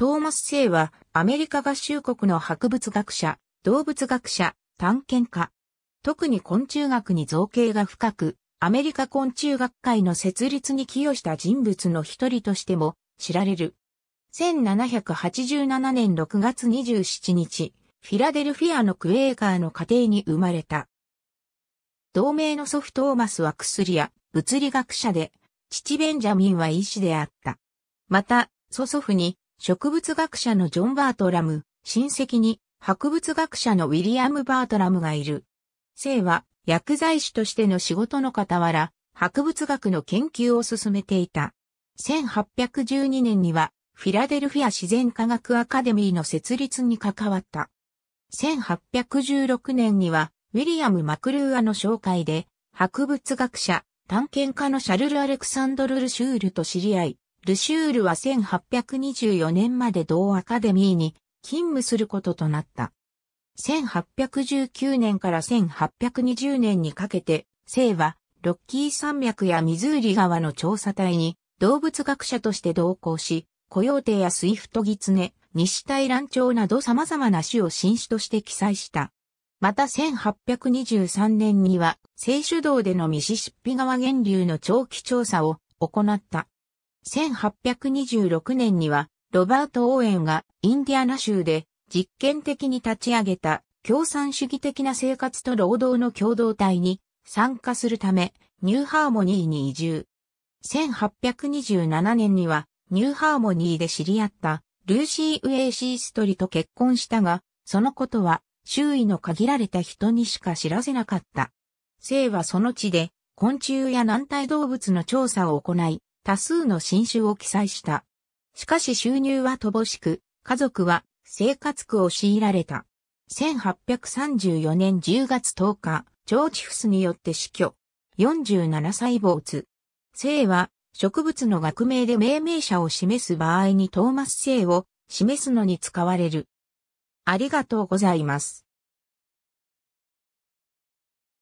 トーマス・セイは、アメリカ合衆国の博物学者、動物学者、探検家。特に昆虫学に造形が深く、アメリカ昆虫学会の設立に寄与した人物の一人としても知られる。1787年6月27日、フィラデルフィアのクエーカーの家庭に生まれた。同盟の祖父トーマスは薬や物理学者で、父ベンジャミンは医師であった。また、祖祖父に植物学者のジョン・バートラム、親戚に博物学者のウィリアム・バートラムがいる。生は薬剤師としての仕事の傍ら、博物学の研究を進めていた。1812年にはフィラデルフィア自然科学アカデミーの設立に関わった。1816年にはウィリアム・マクルーアの紹介で博物学者、探検家のシャルル・アレクサンドル・ルシュールと知り合い、ルシュールは1824年まで同アカデミーに勤務することとなった。1819年から1820年にかけて、生はロッキー山脈やミズーリ川の調査隊に動物学者として同行し、コヨーテやスイフトギツネ、西大乱町など様々な種を新種として記載した。また1823年には、聖主道でのミシシッピ川源流の長期調査を行った。1826年には、ロバート・オーエンがインディアナ州で実験的に立ち上げた共産主義的な生活と労働の共同体に参加するため、ニューハーモニーに移住。1827年には、ニューハーモニーで知り合ったルーシー・ウェイシーストリと結婚したが、そのことは周囲の限られた人にしか知らせなかった。生はその地で昆虫や軟体動物の調査を行い、多数の新種を記載した。しかし収入は乏しく、家族は生活苦を強いられた。1834年10月10日、ジョーチフスによって死去。47歳没。生は植物の学名で命名者を示す場合にトーマス生を示すのに使われる。ありがとうございます。